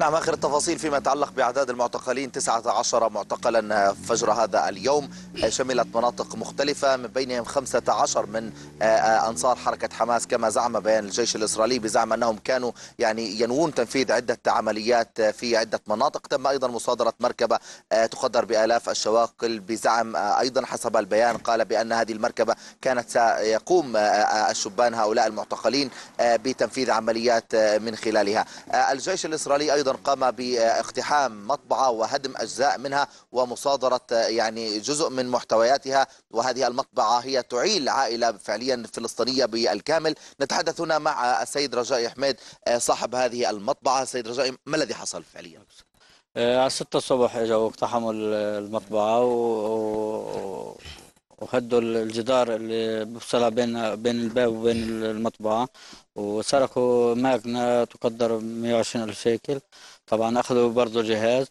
نعم آخر التفاصيل فيما يتعلق بأعداد المعتقلين 19 معتقلا آه، فجر هذا اليوم آه، شملت مناطق مختلفة من بينهم 15 من آه، أنصار حركة حماس كما زعم بيان الجيش الإسرائيلي بزعم أنهم كانوا يعني ينوون تنفيذ عدة عمليات في عدة مناطق تم أيضا مصادرة مركبة تقدر بآلاف الشواقل بزعم أيضا حسب البيان قال بأن هذه المركبة كانت سيقوم الشبان هؤلاء المعتقلين بتنفيذ عمليات من خلالها الجيش الإسرائيلي أيضا ايضا قام باقتحام مطبعه وهدم اجزاء منها ومصادره يعني جزء من محتوياتها وهذه المطبعه هي تعيل عائله فعليا فلسطينيه بالكامل نتحدث هنا مع السيد رجاء حميد صاحب هذه المطبعه السيد رجاء ما الذي حصل فعليا على 6 الصبح اجوا اقتحموا المطبعه و... وهدوا الجدار اللي بفصلها بين بين الباب وبين المطبعة وسرقوا ماكنة تقدر 120 ألف شيكل طبعا أخذوا برضه جهاز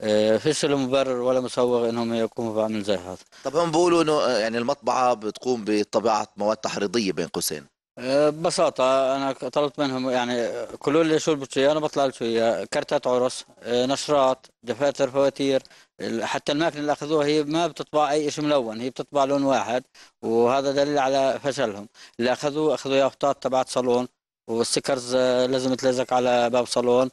آه، فيش المبرر مبرر ولا مسوغ انهم يقوموا بعمل زي هذا طب هم بيقولوا انه آه، يعني المطبعه بتقوم بطباعه مواد تحريضيه بين قوسين ببساطة أنا طلبت منهم يعني قولوا لي شو بدكم أنا بطلع لكم إياه كرتات عرس نشرات دفاتر فواتير حتى الماكنة اللي أخذوها هي ما بتطبع أي شيء ملون هي بتطبع لون واحد وهذا دليل على فشلهم اللي أخذوه أخذوا يافطات تبعت صالون والسكرز آه، لازم تلزق على باب صالون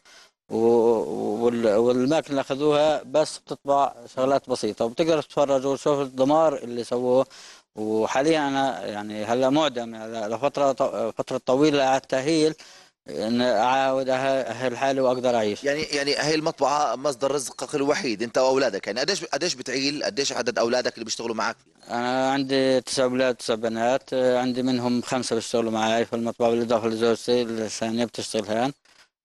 والماكنة اللي أخذوها بس بتطبع شغلات بسيطة وبتقدر تتفرجوا وتشوفوا الدمار اللي سووه وحاليا انا يعني هلا معدم لفتره فتره طويله على التاهيل ان اعاود أه-، اهل حالي واقدر اعيش يعني يعني هي المطبعه مصدر رزقك الوحيد انت واولادك يعني قديش قديش بتعيل قديش عدد اولادك اللي بيشتغلوا معك انا عندي تسع اولاد تسع بنات عندي منهم خمسه بيشتغلوا معي في المطبعه بالاضافه لزوجتي الثانيه بتشتغل هان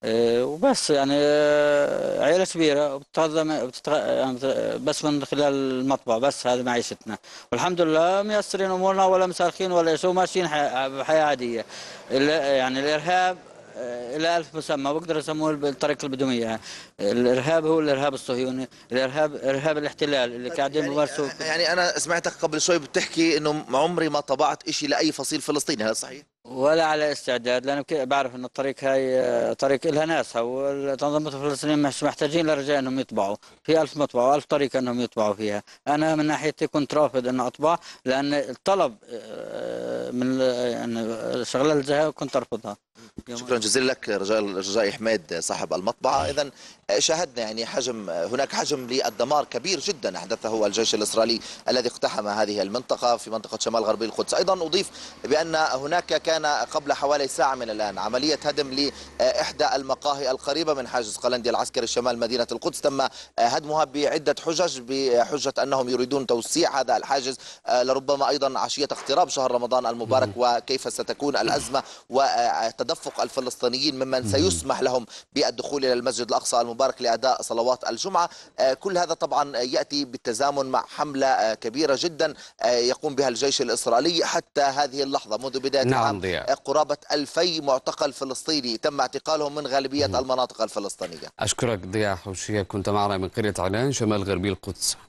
آه، وبس يعني آه، عيله كبيره وبتتغذى بتتغ... يعني بس من خلال المطبع بس هذه معيشتنا والحمد لله ميسرين امورنا ولا مسارخين ولا شيء وماشيين بحياه عاديه يعني الارهاب الى الف مسمى بقدر اسموه بالطريقه اللي بدهم اياها الارهاب هو الارهاب الصهيوني الارهاب ارهاب الاحتلال اللي طيب، قاعدين يعني آه، يعني انا سمعتك قبل شوي بتحكي انه عمري ما طبعت شيء لاي فصيل فلسطيني هذا صحيح ولا على استعداد لان بعرف ان الطريق هاي آه، طريق لها ناسها والتنظيمات الفلسطينيين مش محتاجين لرجاء انهم يطبعوا في ألف مطبعه وألف طريقه انهم يطبعوا فيها انا من ناحيتي كنت رافض ان اطبع لان الطلب آه، من يعني شغله الزهاء كنت ارفضها شكرا جزيلا لك رجاء رجاء حماد صاحب المطبعه اذا آه، شاهدنا يعني حجم آه، هناك حجم للدمار كبير جدا احدثه الجيش الاسرائيلي الذي اقتحم هذه المنطقه في منطقه شمال غربي القدس ايضا اضيف بان هناك كان قبل حوالي ساعه من الان عمليه هدم لاحدى المقاهي القريبه من حاجز قلنديا العسكري شمال مدينه القدس تم آه، هدمها بعده حجج بحجه انهم يريدون توسيع هذا الحاجز لربما ايضا عشيه اقتراب شهر رمضان المبارك وكيف ستكون الازمه وتدفق حقوق الفلسطينيين ممن سيسمح لهم بالدخول إلى المسجد الأقصى المبارك لأداء صلوات الجمعة آه، كل هذا طبعا يأتي بالتزامن مع حملة آه، كبيرة جدا آه، يقوم بها الجيش الإسرائيلي حتى هذه اللحظة منذ بداية نعم العام ضياء. قرابة 2000 معتقل فلسطيني تم اعتقالهم من غالبية المناطق الفلسطينية أشكرك ضياء حوشية كنت معنا من قرية علان شمال غربي القدس